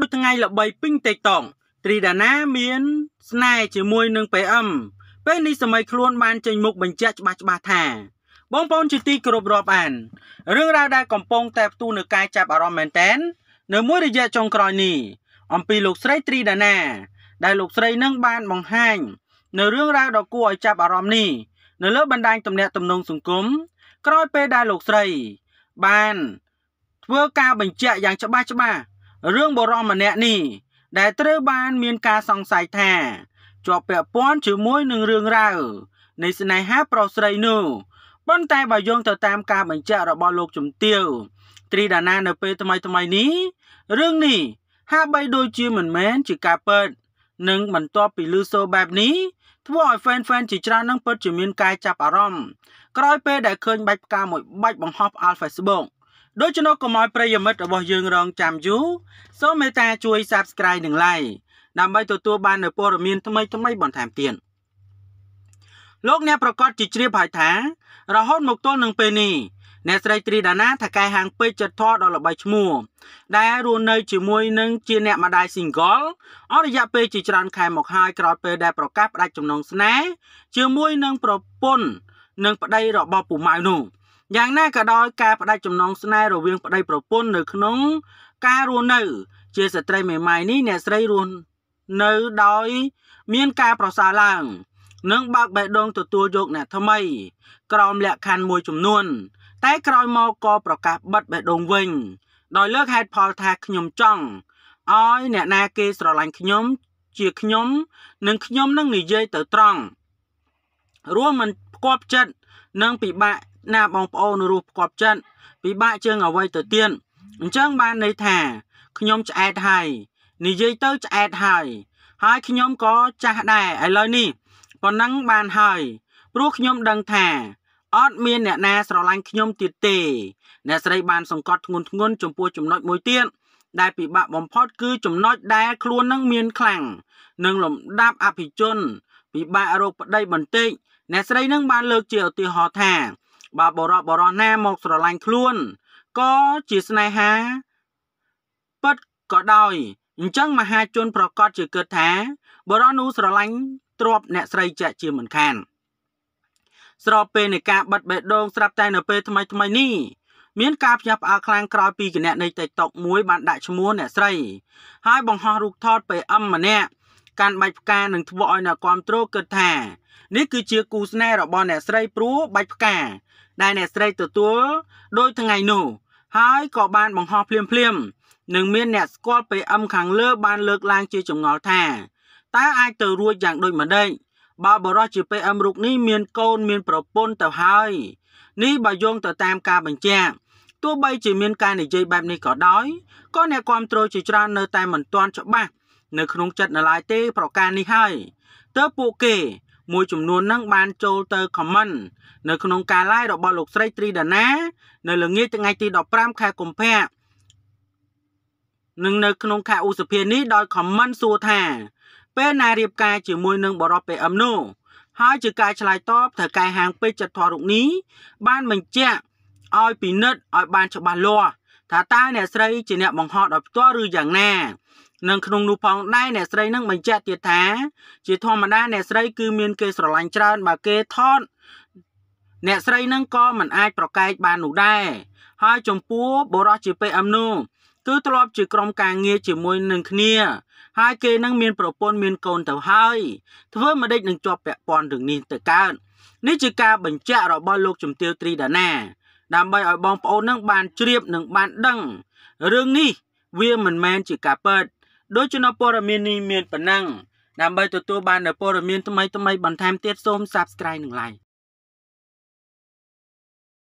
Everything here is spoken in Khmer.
មួយថ្ងៃល្បីពេញ TikTok ត្រីដាណាមាន ស្នេហ៍ជាមួយនឹង PM ពេលនេះសម័យខ្លួនបាន ចេញមុខបញ្ជាក់ច្បាស់ច្បាស់ថាបងប្អូនជាទីគោរពរាប់អានរឿងរ៉ាវដែលកំពុងតែផ្ទុះនៅការចាប់អារម្មណ៍មែនតែននៅមួយរយៈចុងក្រោយនេះអំពីលោកស្រីត្រីដាណា ដែលលោកស្រីនឹងបានបង្ហាញនៅរឿងរ៉ាវដ៏គួរឲ្យចាប់អារម្មណ៍នេះនៅលើបណ្ដាញទំនាក់ទំនងសង្គមក្រោយពេលដែលលោកស្រីបាន ធ្វើការបញ្ជាក់យ៉ាងច្បាស់ច្បាស់រឿងបរមម្នាក់នេះដែលត្រូវបានមានការសង្ស័យថាជាប់ពាក់ព័ន្ធជាមួយនឹងរឿងរ៉ាវនៃស្នេហាប្រុសស្រីនោះប៉ុន្តែបើយោងទៅតាមការបញ្ជាក់របស់លោកជំទាវត្រីដាណានៅពេលថ្មីថ្មីនេះរឿងនេះហាក់បីដូចជាមិនមែនជាការពិតនិងបន្ទាប់ពីលឺសូរបែបនេះធ្វើឲ្យ fan fan ជាច្រើននឹងពិតជាមានការចាប់អារម្មណ៍ក្រោយពេលដែលឃើញបាច់ផ្កាមួយបាច់បង្ហោះផ្អល់ Facebook ដូច្នោះកុំឲ្យប្រិយមិត្តរបស់យើងរងចាំយូរសូមមេត្តា ជួយ Subscribe និង Like ដើម្បីទទួល បាននូវព័ត៌មាន ថ្មីៗបន្ថែមទៀតលោកអ្នកប្រកាសជាជ្រាបហើយថា រហូតមកទល់នឹងពេលនេះអ្នកស្រីត្រីដាណាថាកែហាង ពេជ្រចិត្តធរដល់ល្បីឈ្មោះដែលរស់នៅជាមួយនឹងជា អ្នកម្ដាយ single អររយៈពេលជាច្រើនខែមកហើយក្រោយពេលដែលប្រកាសផ្ដាច់ចំណងស្នេហ៍ជាមួយនឹងប្រពន្ធនិងប្តីរបស់ពូម៉ៅនោះ។យ៉ាងណាក៏ដោយការផ្ដាច់ចំណងស្នេហ៍រវាងប្តីប្រពន្ធនៅក្នុងការរស់នៅជាស្ត្រីមេម៉ាយនេះអ្នកស្រីរស់នៅដោយមានការប្រសើរឡើងនិងបើកបេះដូងទទួលយកអ្នកថ្មីក្រោមលក្ខខណ្ឌមួយចំនួនតែក្រោយមកក៏ប្រកាសបិទបេះដូងវិញដោយលើកហេតុផលថាខ្ញុំចង់ឲ្យអ្នកណាគេស្រឡាញ់ខ្ញុំជាខ្ញុំនិងខ្ញុំនឹងនិយាយទៅត្រង់រួមមិនផ្គប់ចិត្តនិងពិបាកណាបងប្អូនរស់ផ្គប់ចិត្តពិបាកជាងអ្វីទៅទៀតអញ្ចឹងបានន័យថាខ្ញុំឆ្អែតហើយនិយាយទៅឆ្អែតហើយហើយខ្ញុំក៏ចាស់ដែរឥឡូវនេះប៉ុណ្ណឹងបានហើយ ព្រោះខ្ញុំដឹងថាអត់មាន អ្នកណាស្រឡាញ់ខ្ញុំទៀតទេអ្នកស្រីបានសង្កត់ធ្ងន់ធ្ងរចំពោះចំណុចមួយទៀតដែលពិបាកបំផុត គឺ ចំណុចដែលខ្លួននឹងមានខ្លាំងនិងលំដាប់អភិជនពិបាករោគប្តីបន្តិចអ្នកស្រីនឹងបាន លើកជាឧទាហរណ៍ថាបើបរោះបរោះណាមកស្រឡាញ់ខ្លួនក៏ជាស្នេហាពិតក៏ដោយអញ្ចឹងមហាជន ប្រកាសជាគិតថាបរោះនោះស្រឡាញ់ទ្របអ្នកស្រីជាជាមិនខាន ស្របពេលនៃការបិទបេះដូងស្រាប់តែនៅពេលថ្មីថ្មីនេះមានការផ្ញើផ្អើលខ្លាំងក្រោយពីគណៈនៃ TikTok មួយបានដាក់ឈ្មោះអ្នកស្រីហើយបង្ហោះរូបថត PM ម្នាក់កាន់បាច់ផ្កានឹងធ្វើឲ្យអ្នកគ្រប់គ្រងគិតថានេះគឺជាគូស្នេហ៍របស់អ្នកស្រីព្រួបាច់ផ្កាដែលអ្នកស្រីទទួល ដោយថ្ងៃនោះ ហើយក៏បានបង្ហោះភ្លាមភ្លាមនឹងមានអ្នកស្គាល់ PM ខាងលើបានលើកឡើងជាចម្ងល់ថាតើអាចទៅរួចយ៉ាងដូចម្ដេចបើបរិសុទ្ធជា PM រូបនេះមានកូនមាន ប្រពន្ធទៅហើយ នេះបើយោងទៅតាមការបញ្ជាក់ទោះបីជាមានការនិយាយបែបនេះក៏ដោយក៏អ្នកគ្រប់គ្រងជាច្រើននៅតែមិនទាន់ច្បាស់នៅក្នុងចិត្តនៅឡើយទេប្រការនេះហើយតើពួកគេមួយចំនួនហ្នឹងបានចូលទៅ comment នៅ ក្នុងការ live របស់លោកស្រីត្រីដាណានៅល្ងាចថ្ងៃទី15ខែកុម្ភៈនិងនៅក្នុងខែឧសភានេះដោយ comment សួរថា ពេលណារៀបការជាមួយនឹងបរិប PM នោះហើយជាការឆ្លើយតបទៅកែហាងពេជ្រចត្វធររូបនេះបានបញ្ជាក់ឲ្យពិនិត្យឲ្យបានច្បាស់លាស់ថាតើអ្នកស្រីជាអ្នកបង្ហោះដោយផ្ទាល់ឬយ៉ាងណានឹងក្នុងនោះផងដែរអ្នកស្រីនឹងបញ្ជាក់ទៀតថា ជាធម្មតាអ្នកស្រីគឺ មានគេស្រឡាញ់ច្រើនបើគេថតអ្នកស្រីនឹងក៏មិនអាចប្រកែកបាននោះដែរហើយចំពោះបុរសជា PM នោះគឺធ្លាប់ជាក្រុមការងារជាមួយនឹងគ្នា ហើយគេនឹងមានប្រពន្ធមានកូនទៅហើយ ធ្វើមួយដេចនឹងជាប់ពាក់ព័ន្ធរឿងនេះទៅកើតនេះជាការបញ្ជាក់របស់លោកជំទាវត្រីដាណាដើម្បីឲ្យបងប្អូននឹងបានជ្រាបនិង បានដឹងរឿងនេះ វាមិនមែនជាការពិតដូចជំនួបព័ត៌មាននេះមានប៉ុណ្ណឹងដើម្បីទទួលបាននូវព័ត៌មានថ្មីៗបន្ថែមទៀតសូម Subscribe និង Like